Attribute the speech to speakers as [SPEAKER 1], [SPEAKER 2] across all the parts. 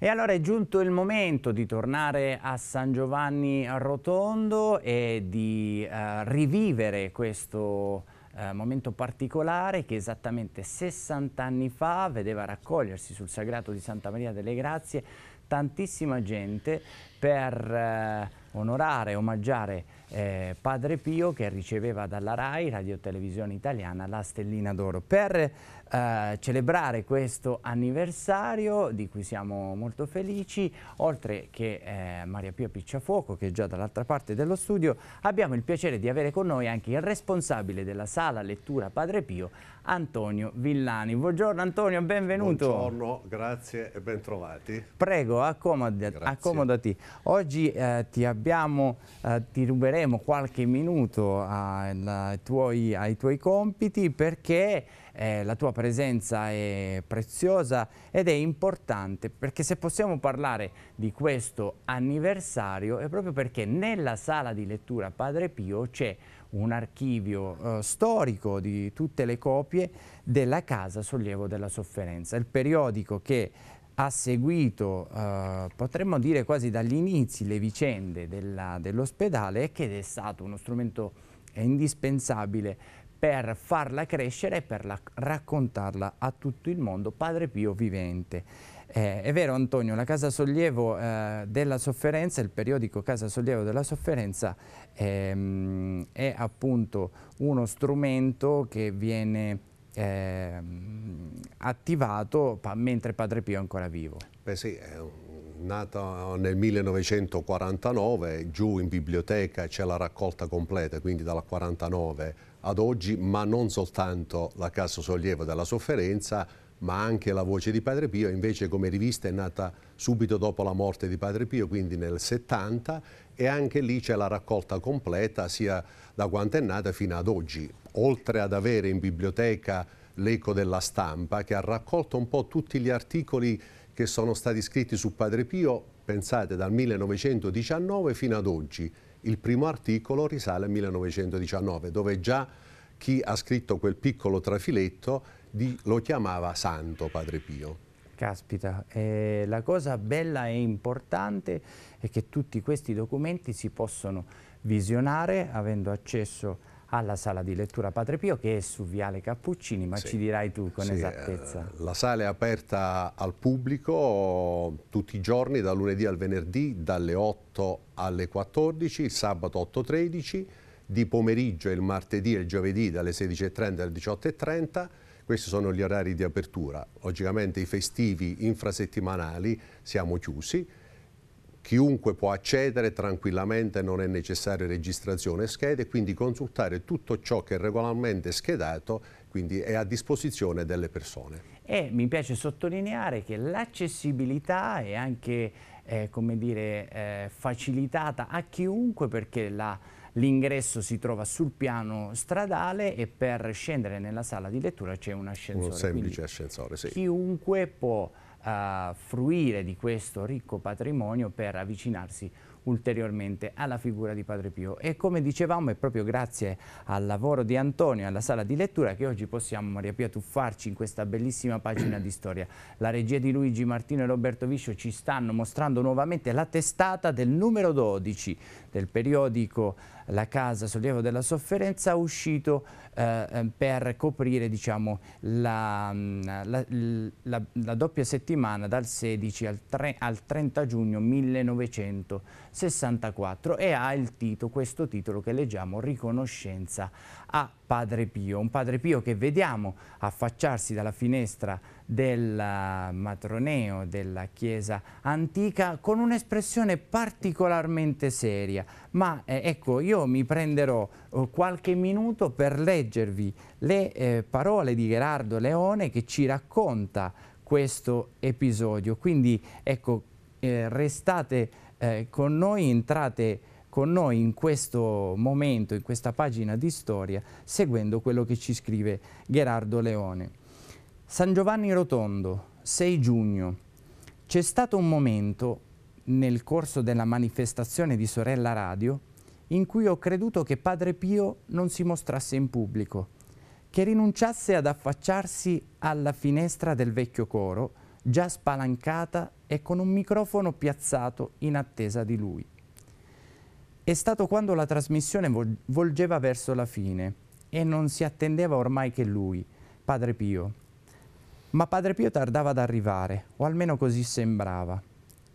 [SPEAKER 1] E allora è giunto il momento di tornare a San Giovanni Rotondo e di eh, rivivere questo eh, momento particolare che esattamente 60 anni fa vedeva raccogliersi sul sagrato di Santa Maria delle Grazie tantissima gente per eh, onorare, omaggiare eh, Padre Pio che riceveva dalla RAI, Radio Televisione Italiana, la Stellina d'Oro. Per eh, celebrare questo anniversario di cui siamo molto felici, oltre che eh, Maria Pia Picciafuoco che è già dall'altra parte dello studio, abbiamo il piacere di avere con noi anche il responsabile della sala lettura Padre Pio, Antonio Villani. Buongiorno Antonio, benvenuto. Buongiorno,
[SPEAKER 2] grazie e bentrovati.
[SPEAKER 1] Prego, accomodati. accomodati. Oggi eh, ti, abbiamo, eh, ti ruberemo qualche minuto al, ai, tuoi, ai tuoi compiti perché eh, la tua presenza è preziosa ed è importante perché se possiamo parlare di questo anniversario è proprio perché nella sala di lettura Padre Pio c'è un archivio eh, storico di tutte le copie della Casa Sollievo della Sofferenza, il periodico che ha seguito, eh, potremmo dire quasi dagli inizi, le vicende dell'ospedale dell e è stato uno strumento indispensabile per farla crescere e per la, raccontarla a tutto il mondo, Padre Pio vivente. Eh, è vero Antonio, la Casa Sollievo eh, della Sofferenza, il periodico Casa Sollievo della Sofferenza ehm, è appunto uno strumento che viene ehm, attivato pa mentre Padre Pio è ancora
[SPEAKER 2] vivo. Beh sì, è un nata nel 1949, giù in biblioteca c'è la raccolta completa, quindi dalla 49 ad oggi, ma non soltanto la Casa Sollievo della Sofferenza, ma anche La Voce di Padre Pio, invece come rivista è nata subito dopo la morte di Padre Pio, quindi nel 70, e anche lì c'è la raccolta completa sia da quanto è nata fino ad oggi. Oltre ad avere in biblioteca l'Eco della Stampa, che ha raccolto un po' tutti gli articoli che sono stati scritti su Padre Pio, pensate, dal 1919 fino ad oggi. Il primo articolo risale al 1919, dove già chi ha scritto quel piccolo trafiletto di, lo chiamava Santo Padre Pio. Caspita,
[SPEAKER 1] eh, la cosa bella e importante è che tutti questi documenti si possono visionare avendo accesso a alla sala di lettura Padre Pio che è su Viale Cappuccini, ma sì. ci dirai tu con sì, esattezza.
[SPEAKER 2] Eh, la sala è aperta al pubblico tutti i giorni, da lunedì al venerdì, dalle 8 alle 14, il sabato 8.13, di pomeriggio il martedì e il giovedì dalle 16.30 alle 18.30, questi sono gli orari di apertura. Logicamente i festivi infrasettimanali siamo chiusi, Chiunque può accedere tranquillamente, non è necessaria registrazione schede, quindi consultare tutto ciò che è regolarmente schedato, quindi è a disposizione delle persone.
[SPEAKER 1] E mi piace sottolineare che l'accessibilità è anche eh, dire, eh, facilitata a chiunque perché L'ingresso si trova sul piano stradale e per scendere nella sala di lettura c'è un ascensore. Un semplice Quindi ascensore, sì. Chiunque può uh, fruire di questo ricco patrimonio per avvicinarsi ulteriormente alla figura di Padre Pio e come dicevamo è proprio grazie al lavoro di Antonio e alla sala di lettura che oggi possiamo Maria Pia tuffarci in questa bellissima pagina di storia. La regia di Luigi Martino e Roberto Viscio ci stanno mostrando nuovamente la testata del numero 12 del periodico la casa sollievo della sofferenza, uscito eh, eh, per coprire diciamo, la, mm, la, la, la, doppia settimana dal 16 al, tre, al 30 giugno 1964 e ha titolo, questo titolo che leggiamo Riconoscenza a Padre Pio, un Padre Pio che vediamo affacciarsi dalla finestra del matroneo della chiesa antica con un'espressione particolarmente seria ma eh, ecco io mi prenderò eh, qualche minuto per leggervi le eh, parole di Gerardo Leone che ci racconta questo episodio quindi ecco eh, restate eh, con noi entrate con noi in questo momento, in questa pagina di storia, seguendo quello che ci scrive Gerardo Leone. San Giovanni Rotondo, 6 giugno. C'è stato un momento, nel corso della manifestazione di Sorella Radio, in cui ho creduto che Padre Pio non si mostrasse in pubblico, che rinunciasse ad affacciarsi alla finestra del vecchio coro, già spalancata e con un microfono piazzato in attesa di lui. È stato quando la trasmissione volgeva verso la fine e non si attendeva ormai che lui, Padre Pio, ma Padre Pio tardava ad arrivare, o almeno così sembrava.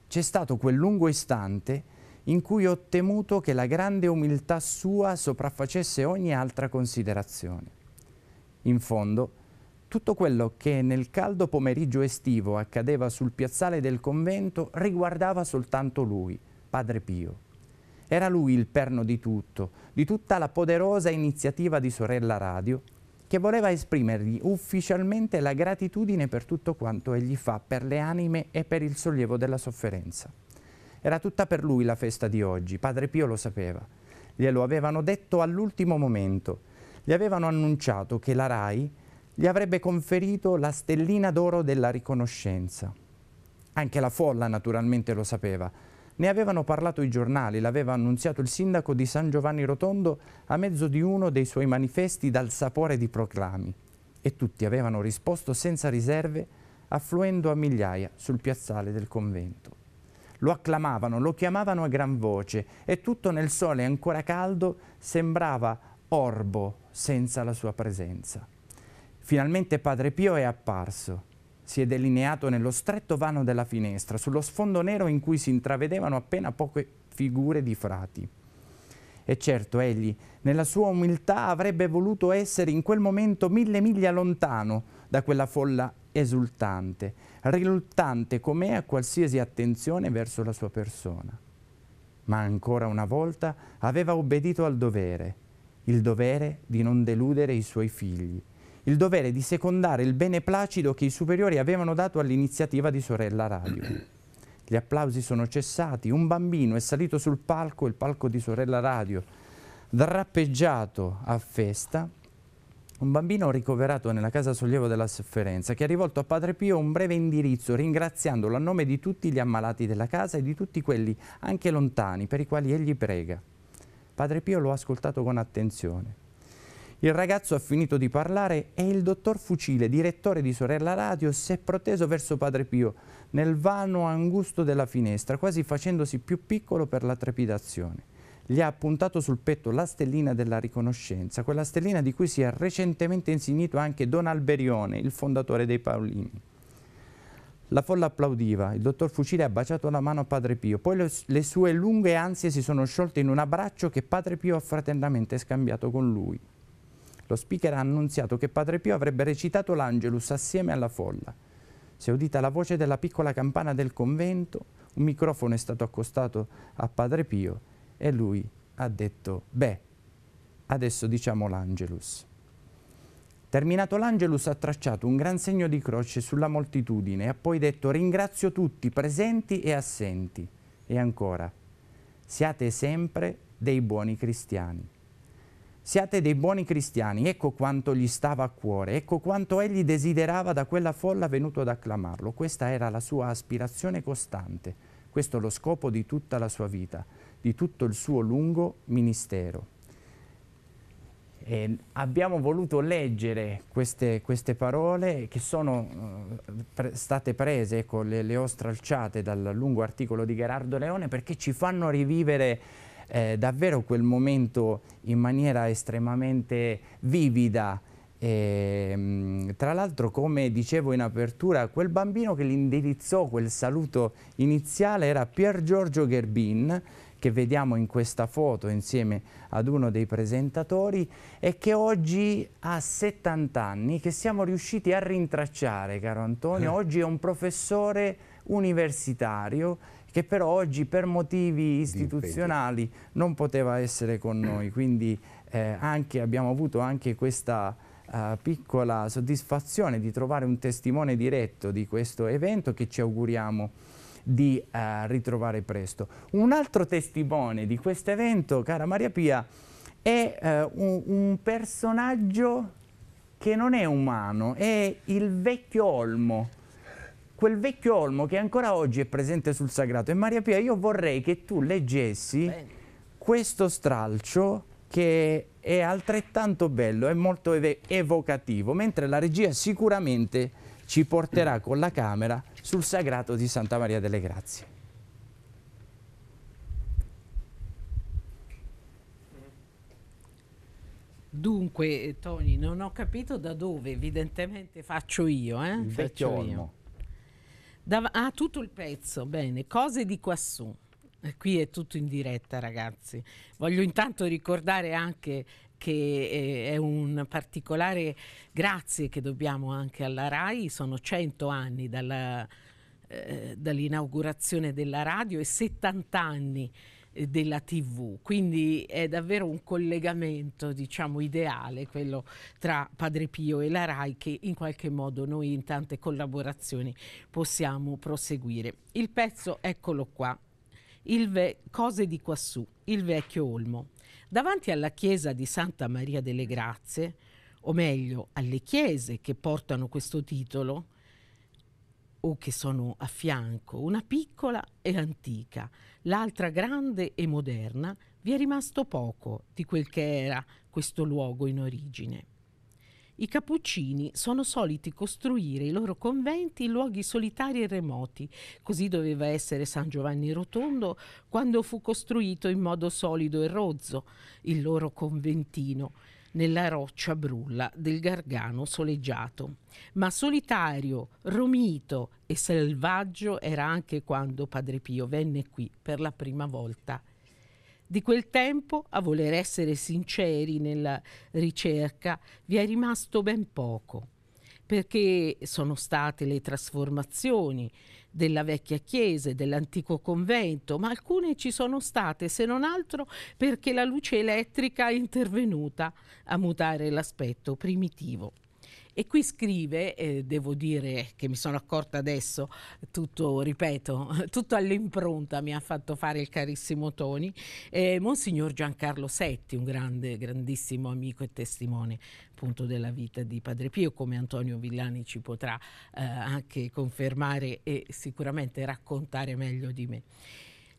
[SPEAKER 1] C'è stato quel lungo istante in cui ho temuto che la grande umiltà sua sopraffacesse ogni altra considerazione. In fondo, tutto quello che nel caldo pomeriggio estivo accadeva sul piazzale del convento riguardava soltanto lui, Padre Pio. Era lui il perno di tutto, di tutta la poderosa iniziativa di Sorella Radio che voleva esprimergli ufficialmente la gratitudine per tutto quanto egli fa per le anime e per il sollievo della sofferenza. Era tutta per lui la festa di oggi, Padre Pio lo sapeva. Glielo avevano detto all'ultimo momento, gli avevano annunciato che la RAI gli avrebbe conferito la stellina d'oro della riconoscenza. Anche la folla naturalmente lo sapeva, ne avevano parlato i giornali, l'aveva annunziato il sindaco di San Giovanni Rotondo a mezzo di uno dei suoi manifesti dal sapore di proclami. E tutti avevano risposto senza riserve, affluendo a migliaia sul piazzale del convento. Lo acclamavano, lo chiamavano a gran voce e tutto nel sole ancora caldo sembrava orbo senza la sua presenza. Finalmente Padre Pio è apparso si è delineato nello stretto vano della finestra, sullo sfondo nero in cui si intravedevano appena poche figure di frati. E certo egli, nella sua umiltà, avrebbe voluto essere in quel momento mille miglia lontano da quella folla esultante, riluttante com'è a qualsiasi attenzione verso la sua persona. Ma ancora una volta aveva obbedito al dovere, il dovere di non deludere i suoi figli, il dovere di secondare il beneplacido che i superiori avevano dato all'iniziativa di Sorella Radio. Gli applausi sono cessati, un bambino è salito sul palco, il palco di Sorella Radio, drappeggiato a festa, un bambino ricoverato nella casa sollievo della sofferenza che ha rivolto a Padre Pio un breve indirizzo ringraziandolo a nome di tutti gli ammalati della casa e di tutti quelli anche lontani per i quali egli prega. Padre Pio lo ha ascoltato con attenzione il ragazzo ha finito di parlare e il dottor Fucile, direttore di Sorella Radio, si è proteso verso Padre Pio, nel vano angusto della finestra, quasi facendosi più piccolo per la trepidazione. Gli ha appuntato sul petto la stellina della riconoscenza, quella stellina di cui si è recentemente insignito anche Don Alberione, il fondatore dei Paolini. La folla applaudiva, il dottor Fucile ha baciato la mano a Padre Pio, poi le, sue lunghe ansie si sono sciolte in un abbraccio che Padre Pio ha fraternamente scambiato con lui. Lo speaker ha annunziato che Padre Pio avrebbe recitato l'Angelus assieme alla folla. Si è udita la voce della piccola campana del convento, un microfono è stato accostato a Padre Pio e lui ha detto, beh, adesso diciamo l'Angelus. Terminato l'Angelus ha tracciato un gran segno di croce sulla moltitudine e ha poi detto ringrazio tutti, presenti e assenti. E ancora, siate sempre dei buoni cristiani. Siate dei buoni cristiani, ecco quanto gli stava a cuore, ecco quanto egli desiderava da quella folla venuto ad acclamarlo. Questa era la sua aspirazione costante, questo lo scopo di tutta la sua vita, di tutto il suo lungo ministero. E ehm, abbiamo voluto leggere queste, queste parole che sono uh, pre state prese, ecco, le, le ho stralciate dal lungo articolo di Gerardo Leone perché ci fanno rivivere eh, davvero quel momento in maniera estremamente vivida. E, ehm, tra l'altro, come dicevo in apertura, quel bambino che gli indirizzò quel saluto iniziale era Pier Giorgio Gerbin, che vediamo in questa foto insieme ad uno dei presentatori e che oggi ha 70 anni, che siamo riusciti a rintracciare, caro Antonio. Eh. Oggi è un professore universitario che però oggi per motivi istituzionali non poteva essere con noi. Quindi eh, anche, abbiamo avuto anche questa eh, piccola soddisfazione di trovare un testimone diretto di questo evento che ci auguriamo di eh, ritrovare presto. Un altro testimone di questo evento, cara Maria Pia, è eh, un, un personaggio che non è umano, è il vecchio Olmo quel vecchio olmo che ancora oggi è presente sul sagrato. E Maria Pia, io vorrei che tu leggessi Bene. questo stralcio che è altrettanto bello, è molto ev evocativo, mentre la regia sicuramente ci porterà con la camera sul sagrato di Santa Maria delle Grazie.
[SPEAKER 3] Dunque, Toni, non ho capito da dove, evidentemente faccio io. Eh? Il faccio vecchio io. olmo. Dav- ah, tutto il pezzo, bene, cose di quassù. Eh, qui è tutto in diretta, ragazzi. Voglio intanto ricordare anche che eh, è un particolare grazie che dobbiamo anche alla RAI. Sono 100 anni dalla, eh, dall'inaugurazione della radio e 70 anni eh, della TV. Quindi è davvero un collegamento, diciamo, ideale quello tra Padre Pio e la RAI che in qualche modo noi in tante collaborazioni possiamo proseguire. Il pezzo, eccolo qua, ve- Cose di quassù, il vecchio Olmo. Davanti alla chiesa di Santa Maria delle Grazie, o meglio alle chiese che portano questo titolo, o che sono a fianco, una piccola e antica, l'altra grande e moderna, vi è rimasto poco di quel che era questo luogo in origine. I cappuccini sono soliti costruire i loro conventi in luoghi solitari e remoti. Così doveva essere San Giovanni Rotondo quando fu costruito in modo solido e rozzo il loro conventino nella roccia brulla del Gargano soleggiato. Ma solitario, romito e selvaggio era anche quando Padre Pio venne qui per la prima volta. Di quel tempo, a voler essere sinceri nella ricerca, vi è rimasto ben poco perché sono state le trasformazioni della vecchia chiesa e dell'antico convento, ma alcune ci sono state se non altro perché la luce elettrica è intervenuta a mutare l'aspetto primitivo. E qui scrive, eh, devo dire che mi sono accorta adesso, tutto, ripeto, tutto all'impronta mi ha fatto fare il carissimo Toni, eh, Monsignor Giancarlo Setti, un grande, grandissimo amico e testimone appunto della vita di Padre Pio, come Antonio Villani ci potrà eh, anche confermare e sicuramente raccontare meglio di me.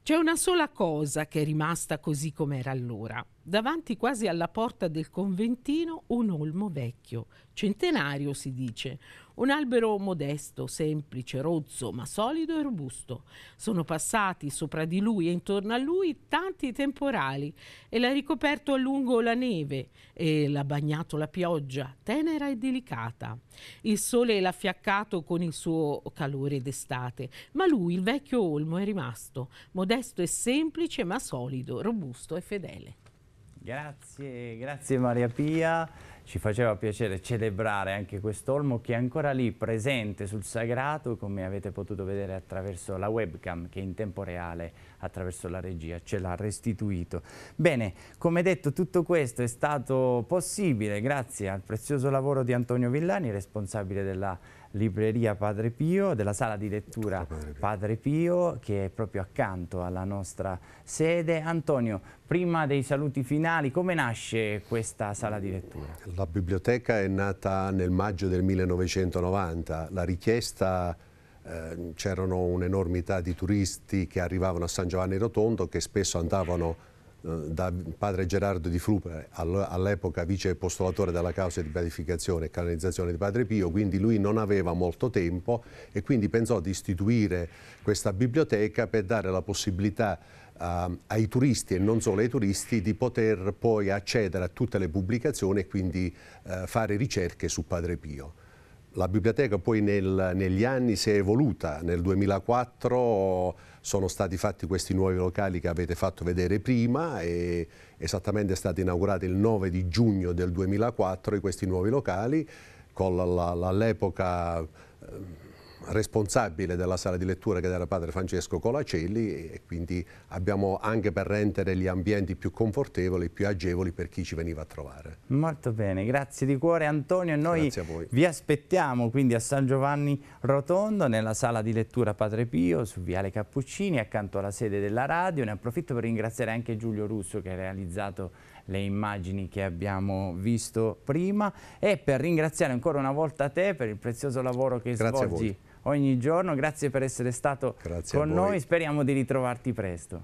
[SPEAKER 3] C'è una sola cosa che è rimasta così com'era allora. Davanti quasi alla porta del conventino un olmo vecchio, centenario si dice, un albero modesto, semplice, rozzo, ma solido e robusto. Sono passati sopra di lui e intorno a lui tanti temporali e l'ha ricoperto a lungo la neve e l'ha bagnato la pioggia, tenera e delicata. Il sole l'ha fiaccato con il suo calore d'estate, ma lui, il vecchio olmo, è rimasto modesto e semplice, ma solido, robusto e fedele.
[SPEAKER 1] Grazie, grazie Maria Pia ci faceva piacere celebrare anche quest'olmo che è ancora lì presente sul sagrato come avete potuto vedere attraverso la webcam che in tempo reale attraverso la regia ce l'ha restituito. Bene, come detto tutto questo è stato possibile grazie al prezioso lavoro di Antonio Villani, responsabile della libreria Padre Pio, della sala di lettura Padre Pio, che è proprio accanto alla nostra sede. Antonio, prima dei saluti finali, come nasce questa sala di lettura?
[SPEAKER 2] La biblioteca è nata nel maggio del 1990. La richiesta eh, c'erano un'enormità di turisti che arrivavano a San Giovanni Rotondo che spesso andavano eh, da padre Gerardo di Flupere, all'epoca vice postulatore della causa di beatificazione e canonizzazione di padre Pio, quindi lui non aveva molto tempo e quindi pensò di istituire questa biblioteca per dare la possibilità uh, ai turisti e non solo ai turisti di poter poi accedere a tutte le pubblicazioni e quindi uh, fare ricerche su padre Pio. La biblioteca poi nel, negli anni si è evoluta, nel 2004 sono stati fatti questi nuovi locali che avete fatto vedere prima e esattamente è stato inaugurato il 9 di giugno del 2004 questi nuovi locali con all'epoca responsabile della sala di lettura che era padre Francesco Colacelli e quindi abbiamo anche per rendere gli ambienti più confortevoli, più agevoli per chi ci veniva a trovare.
[SPEAKER 1] Molto bene, grazie di cuore Antonio, noi vi aspettiamo quindi a San Giovanni Rotondo nella sala di lettura Padre Pio su Viale Cappuccini accanto alla sede della radio, ne approfitto per ringraziare anche Giulio Russo che ha realizzato le immagini che abbiamo visto prima e per ringraziare ancora una volta te per il prezioso lavoro che Grazie svolgi ogni giorno. Grazie per essere stato grazie con noi, speriamo di ritrovarti presto.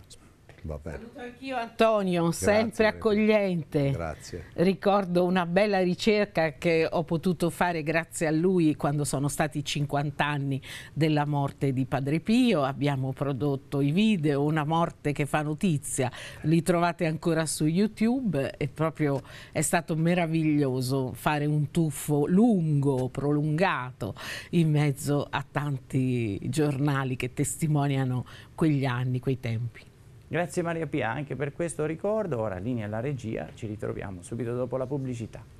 [SPEAKER 1] Va bene. Saluto
[SPEAKER 3] anch'io Antonio, Grazie, sempre accogliente. Grazie. Ricordo una bella ricerca che ho potuto fare grazie a lui quando sono stati 50 anni della morte di Padre Pio. Abbiamo prodotto i video, una morte che fa notizia, li trovate ancora su YouTube e proprio è stato meraviglioso fare un tuffo lungo, prolungato in mezzo a tanti giornali che testimoniano quegli anni, quei tempi.
[SPEAKER 1] Grazie Maria Pia anche per questo ricordo, ora linea alla regia, ci ritroviamo subito dopo la pubblicità.